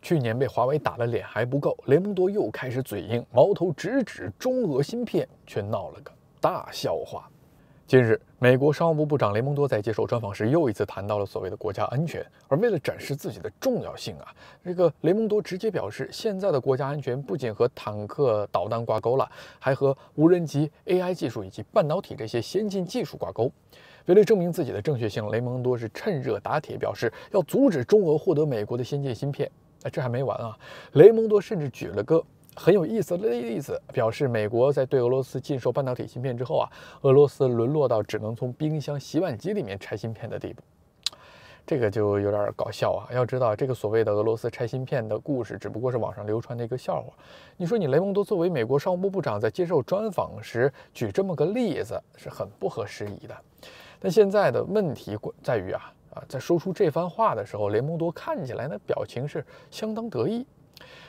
去年被华为打了脸还不够，雷蒙多又开始嘴硬，矛头直指中俄芯片，却闹了个大笑话。近日，美国商务部长雷蒙多在接受专访时，又一次谈到了所谓的国家安全。而为了展示自己的重要性啊，这个雷蒙多直接表示，现在的国家安全不仅和坦克、导弹挂钩了，还和无人机、AI 技术以及半导体这些先进技术挂钩。为了证明自己的正确性，雷蒙多是趁热打铁，表示要阻止中俄获得美国的先进芯片。哎，这还没完啊！雷蒙多甚至举了个很有意思的例子，表示美国在对俄罗斯禁售半导体芯片之后啊，俄罗斯沦落到只能从冰箱、洗碗机里面拆芯片的地步。这个就有点搞笑啊！要知道，这个所谓的俄罗斯拆芯片的故事只不过是网上流传的一个笑话。你说你雷蒙多作为美国商务部部长，在接受专访时举这么个例子是很不合时宜的。但现在的问题在于啊。啊，在说出这番话的时候，雷蒙多看起来那表情是相当得意。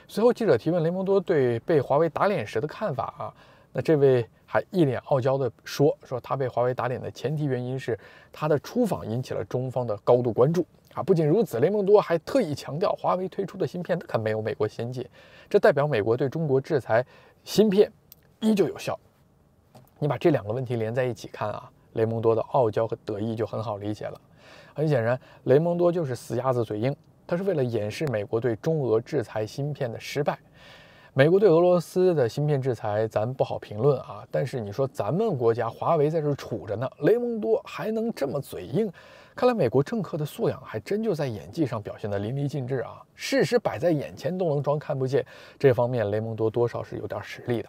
随后记者提问雷蒙多对被华为打脸时的看法啊，那这位还一脸傲娇地说：说他被华为打脸的前提原因是他的出访引起了中方的高度关注啊。不仅如此，雷蒙多还特意强调，华为推出的芯片可没有美国先进，这代表美国对中国制裁芯片依旧有效。你把这两个问题连在一起看啊，雷蒙多的傲娇和得意就很好理解了。很显然，雷蒙多就是死鸭子嘴硬，他是为了掩饰美国对中俄制裁芯片的失败。美国对俄罗斯的芯片制裁，咱不好评论啊。但是你说咱们国家华为在这儿着呢，雷蒙多还能这么嘴硬？看来美国政客的素养还真就在演技上表现得淋漓尽致啊！事实摆在眼前都能装看不见，这方面雷蒙多多少是有点实力的。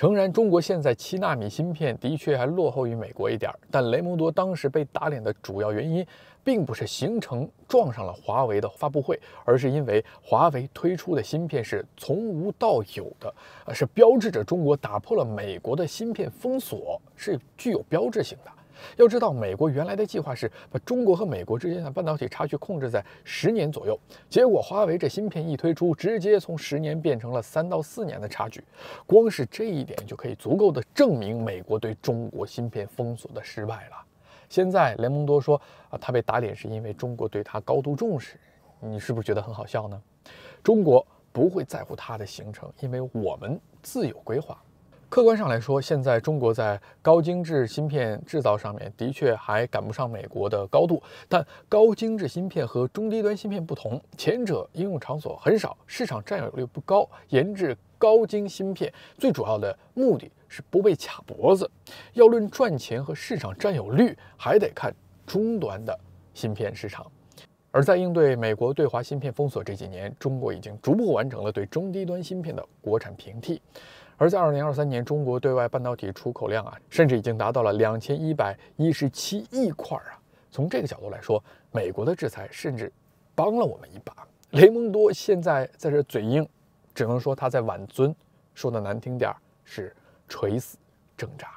诚然，中国现在七纳米芯片的确还落后于美国一点儿，但雷蒙多当时被打脸的主要原因，并不是行程撞上了华为的发布会，而是因为华为推出的芯片是从无到有的，是标志着中国打破了美国的芯片封锁，是具有标志性的。要知道，美国原来的计划是把中国和美国之间的半导体差距控制在十年左右，结果华为这芯片一推出，直接从十年变成了三到四年的差距。光是这一点就可以足够的证明美国对中国芯片封锁的失败了。现在雷蒙多说啊，他被打脸是因为中国对他高度重视，你是不是觉得很好笑呢？中国不会在乎他的行程，因为我们自有规划。客观上来说，现在中国在高精致芯片制造上面的确还赶不上美国的高度。但高精致芯片和中低端芯片不同，前者应用场所很少，市场占有率不高。研制高精芯片最主要的目的，是不被卡脖子。要论赚钱和市场占有率，还得看中端的芯片市场。而在应对美国对华芯片封锁这几年，中国已经逐步完成了对中低端芯片的国产平替。而在二零二三年，中国对外半导体出口量啊，甚至已经达到了两千一百一十七亿块啊。从这个角度来说，美国的制裁甚至帮了我们一把。雷蒙多现在在这嘴硬，只能说他在挽尊，说的难听点儿是垂死挣扎。